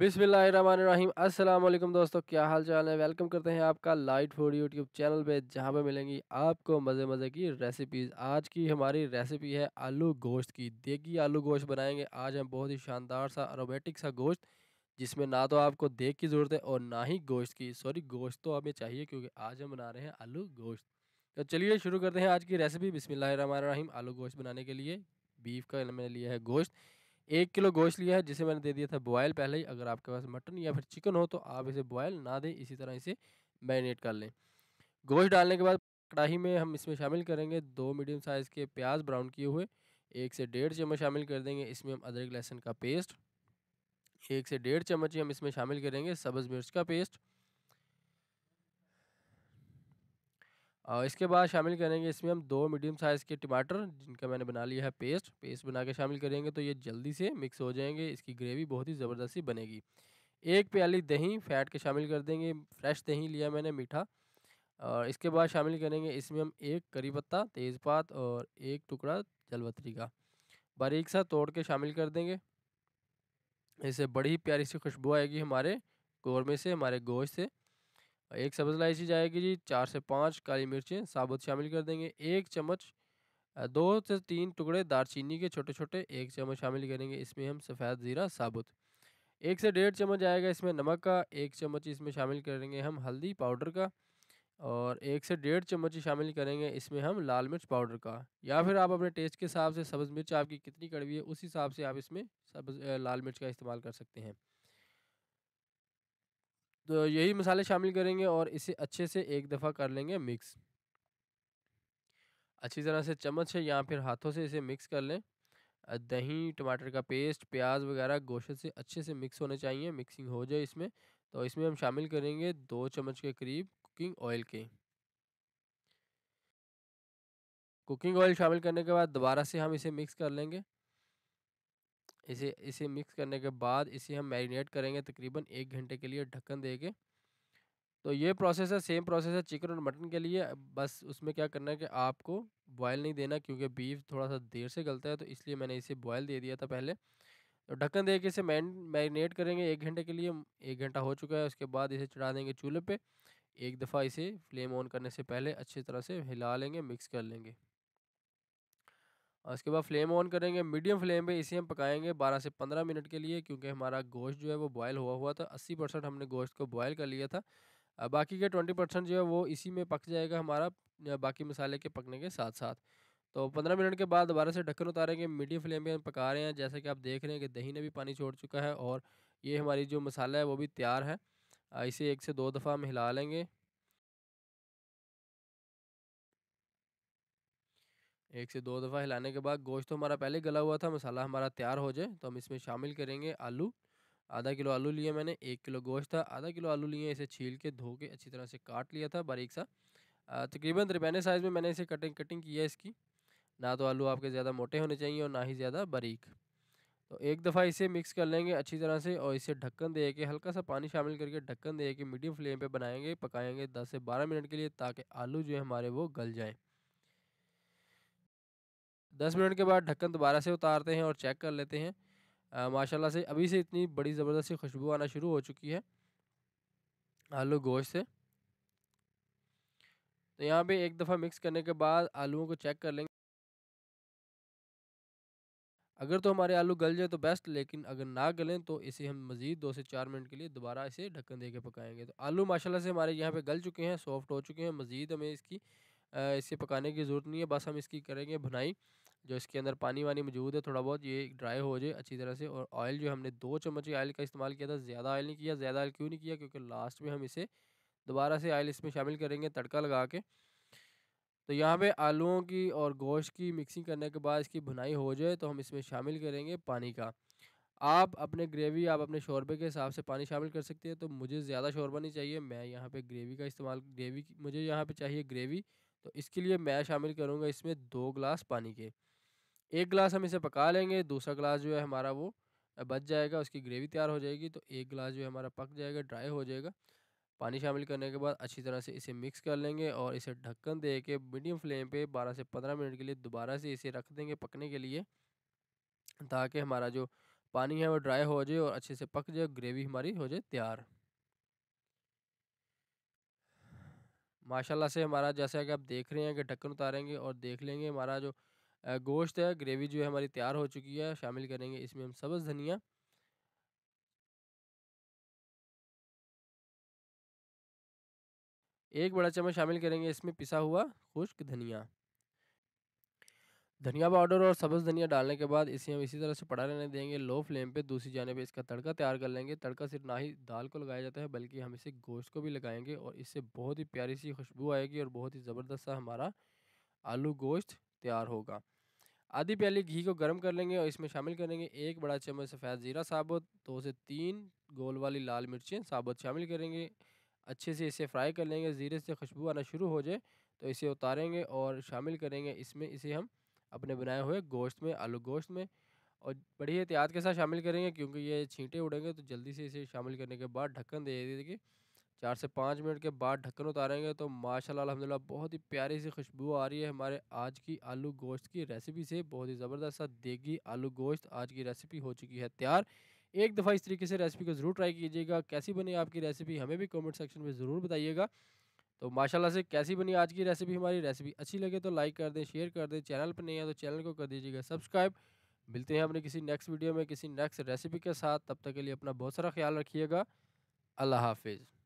बिसमीम असलम दोस्तों क्या हाल चाल है वेलकम करते हैं आपका लाइट फूड यूट्यूब चैनल पे जहाँ पे मिलेंगी आपको मज़े मज़े की रेसिपीज़ आज की हमारी रेसिपी है आलू गोश्त की देगी आलू गोश्त बनाएंगे आज हम बहुत ही शानदार सा अरोमेटिक सा गोश्त जिसमें ना तो आपको देख की ज़रूरत है और ना ही गोश्त की सॉरी गोश्त तो हमें चाहिए क्योंकि आज हम बना रहे हैं आलू गोश्त तो चलिए शुरू करते हैं आज की रेसिपी बिसमीम आलू गोश्त बनाने के लिए बीफ का मैंने लिया है गोश्त एक किलो गोश्त लिया है जिसे मैंने दे दिया था बॉयल पहले ही अगर आपके पास मटन या फिर चिकन हो तो आप इसे बॉयल ना दें इसी तरह इसे मैरिनेट कर लें गोश्त डालने के बाद कढ़ाई में हम इसमें शामिल करेंगे दो मीडियम साइज़ के प्याज ब्राउन किए हुए एक से डेढ़ चम्मच शामिल कर देंगे इसमें हम अदरक लहसुन का पेस्ट एक से डेढ़ चम्मच ही हम इसमें शामिल करेंगे सब्ज़ मिर्च का पेस्ट और इसके बाद शामिल करेंगे इसमें हम दो मीडियम साइज़ के टमाटर जिनका मैंने बना लिया है पेस्ट पेस्ट बना के शामिल करेंगे तो ये जल्दी से मिक्स हो जाएंगे इसकी ग्रेवी बहुत ही ज़बरदस्ती बनेगी एक प्याली दही फैट के शामिल कर देंगे फ्रेश दही लिया मैंने मीठा और इसके बाद शामिल करेंगे इसमें हम एक करी पत्ता तेज़पात और एक टुकड़ा जलवतरी का बारीक सा तोड़ के शामिल कर देंगे इससे बड़ी प्यारी सी खुशबू आएगी हमारे कौरमे से हमारे गोश्त से एक सब्ज़ इलायची जाएगी जी चार से पाँच काली मिर्चें साबुत शामिल कर देंगे एक चम्मच दो से तीन टुकड़े दारचीनी के छोटे छोटे एक चम्मच शामिल करेंगे इसमें हम सफ़ेद ज़ीरा साबुत एक से डेढ़ चम्मच आएगा इसमें नमक का एक चम्मच इसमें शामिल करेंगे हम हल्दी पाउडर का और एक से डेढ़ चम्मच शामिल करेंगे इसमें हम लाल मिर्च पाउडर का या फिर आप अपने टेस्ट के हिसाब से सब्ज़ मिर्च आपकी कितनी कड़वी है उस हिसाब से आप इसमें सब्ज़ लाल मिर्च का इस्तेमाल कर सकते हैं तो यही मसाले शामिल करेंगे और इसे अच्छे से एक दफ़ा कर लेंगे मिक्स अच्छी तरह से चम्मच से या फिर हाथों से इसे मिक्स कर लें दही टमाटर का पेस्ट प्याज वगैरह गोश्त से अच्छे से मिक्स होने चाहिए मिक्सिंग हो जाए इसमें तो इसमें हम शामिल करेंगे दो चम्मच के करीब कुकिंग ऑयल के कुकिंग ऑयल शामिल करने के बाद दोबारा से हम इसे मिक्स कर लेंगे इसे इसे मिक्स करने के बाद इसे हम मैरिनेट करेंगे तकरीबन एक घंटे के लिए ढक्कन दे के तो ये प्रोसेस है सेम प्रोसेस है चिकन और मटन के लिए बस उसमें क्या करना है कि आपको बॉयल नहीं देना क्योंकि बीफ थोड़ा सा देर से गलता है तो इसलिए मैंने इसे बॉयल दे दिया था पहले तो ढक्कन दे के इसे मैन मैरिनेट करेंगे एक घंटे के लिए एक घंटा हो चुका है उसके बाद इसे चढ़ा देंगे चूल्हे पर एक दफ़ा इसे फ्लेम ऑन करने से पहले अच्छी तरह से हिला लेंगे मिक्स कर लेंगे और इसके बाद फ्लेम ऑन करेंगे मीडियम फ्लेम पे इसे हम पकाएंगे 12 से 15 मिनट के लिए क्योंकि हमारा गोश्त जो है वो बॉयल हुआ हुआ था 80 परसेंट हमने गोश्त को बॉयल कर लिया था बाकी के 20 परसेंट जो है वो इसी में पक जाएगा हमारा बाकी मसाले के पकने के साथ साथ तो पंद्रह मिनट के बाद दोबारा से ढक्कन उतारेंगे मीडियम फ्लेम पर हम पका रहे हैं जैसे कि आप देख रहे हैं कि दही ने भी पानी छोड़ चुका है और ये हमारी जो मसाला है वो भी तैयार है इसे एक से दो दफ़ा हम हिला लेंगे एक से दो दफ़ा हिलाने के बाद गोश्त तो हमारा पहले गला हुआ था मसाला हमारा तैयार हो जाए तो हम इसमें शामिल करेंगे आलू आधा किलो आलू लिए मैंने एक किलो गोश्त था आधा किलो आलू लिए इसे छील के धो के अच्छी तरह से काट लिया था बारीक सा तकरीबन त्रिपैने साइज़ में मैंने इसे कटिंग कटिंग की है इसकी ना तो आलू आपके ज़्यादा मोटे होने चाहिए और ना ही ज़्यादा बारीक तो एक दफ़ा इसे मिक्स कर लेंगे अच्छी तरह से और इसे ढक्कन दे के हल्का सा पानी शामिल करके ढक्कन दे के मीडियम फ्लेम पे बनाएंगे पकाएंगे 10 से 12 मिनट के लिए ताकि आलू जो है हमारे वो गल जाएं दस मिनट के बाद ढक्कन दोबारा से उतारते हैं और चेक कर लेते हैं माशाल्लाह से अभी से इतनी बड़ी ज़बरदस्त सी खुशबू आना शुरू हो चुकी है आलू गोश्त से तो यहाँ पे एक दफ़ा मिक्स करने के बाद आलूओं को चेक कर लेंगे अगर तो हमारे आलू गल जाए तो बेस्ट लेकिन अगर ना गलें तो इसे हम मज़ीद दो से चार मिनट के लिए दोबारा इसे ढक्कन दे के पकाएंगे तो आलू माशाल्लाह से हमारे यहाँ पे गल चुके हैं सॉफ्ट हो चुके हैं मज़ीद हमें इसकी इसे पकाने की ज़रूरत नहीं है बस हम इसकी करेंगे भुनाई जो इसके अंदर पानी वानी मौजूद है थोड़ा बहुत ये ड्राई हो जाए अच्छी तरह से और ऑयल जो हमने दो चम्मच ऑयल का इस्तेमाल किया था ज़्यादा ऑयल नहीं किया ज़्यादा ऑयल क्यों नहीं किया क्योंकि लास्ट में हम इसे दोबारा से ऑयल इसमें शामिल करेंगे तड़का लगा के तो यहाँ पे आलूओं की और गोश्त की मिक्सिंग करने के बाद इसकी भुनाई हो जाए तो हम इसमें शामिल करेंगे पानी का आप अपने ग्रेवी आप अपने शोरबे के हिसाब से पानी शामिल कर सकते हैं तो मुझे ज़्यादा शोरबा नहीं चाहिए मैं यहाँ पे ग्रेवी का इस्तेमाल ग्रेवी मुझे यहाँ पे चाहिए ग्रेवी तो इसके लिए मैं शामिल करूँगा इसमें दो गिलास पानी के एक गिलास हम इसे पका लेंगे दूसरा गिलास जो है हमारा वो बच जाएगा उसकी ग्रेवी तैयार हो जाएगी तो एक गिलास जो है हमारा पक जाएगा ड्राई हो जाएगा पानी शामिल करने के बाद अच्छी तरह से इसे मिक्स कर लेंगे और इसे ढक्कन दे के मीडियम फ्लेम पे 12 से 15 मिनट के लिए दोबारा से इसे रख देंगे पकने के लिए ताकि हमारा जो पानी है वो ड्राई हो जाए और अच्छे से पक जाए ग्रेवी हमारी हो जाए तैयार माशाल्लाह से हमारा जैसा कि आप देख रहे हैं कि ढक्कन उतारेंगे और देख लेंगे हमारा जो गोश्त है ग्रेवी जो है हमारी तैयार हो चुकी है शामिल करेंगे इसमें हम सब्ज़ धनिया एक बड़ा चम्मच शामिल करेंगे इसमें पिसा हुआ खुश्क धनिया धनिया पाउडर और सब्ज़ धनिया डालने के बाद इसे हम इसी तरह से पड़ा रहने देंगे लो फ्लेम पे दूसरी जाने पे इसका तड़का तैयार कर लेंगे तड़का सिर्फ ना ही दाल को लगाया जाता है बल्कि हम इसे गोश्त को भी लगाएंगे और इससे बहुत ही प्यारी सी खुशबू आएगी और बहुत ही ज़बरदस्त सा हमारा आलू गोश्त तैयार होगा आधी प्याली घी को गर्म कर लेंगे और इसमें शामिल करेंगे एक बड़ा चम्मच सफ़ेद ज़ीरा साबुत दो से तीन गोल वाली लाल मिर्चें साबुत शामिल करेंगे अच्छे से इसे फ्राई कर लेंगे ज़ीरे से खुशबू आना शुरू हो जाए तो इसे उतारेंगे और शामिल करेंगे इसमें इसे हम अपने बनाए हुए गोश्त में आलू गोश्त में और बड़ी एहतियात के साथ शामिल करेंगे क्योंकि ये छींटे उड़ेंगे तो जल्दी से इसे शामिल करने के बाद ढक्कन दे देंगे चार से पाँच मिनट के बाद ढक्कन उतारेंगे तो माशाल्लाह अल्हम्दुलिल्लाह बहुत ही प्यारी सी खुशबू आ रही है हमारे आज की आलू गोश्त की रेसिपी से बहुत ही ज़बरदस्त सा देगी आलू गोश्त आज की रेसिपी हो चुकी है तैयार एक दफ़ा इस तरीके से रेसिपी को ज़रूर ट्राई कीजिएगा कैसी बनी आपकी रेसिपी हमें भी कॉमेंट सेक्शन में ज़रूर बताइएगा तो माशाल्लाह से कैसी बनी आज की रेसिपी हमारी रेसिपी अच्छी लगे तो लाइक कर दें शेयर कर दें चैनल पर नहीं है तो चैनल को कर दीजिएगा सब्सक्राइब मिलते हैं अपने किसी नेक्स्ट वीडियो में किसी नेक्स्ट रेसिपी के साथ तब तक के लिए अपना बहुत सारा ख्याल रखिएगा अल्लाह हाफिज़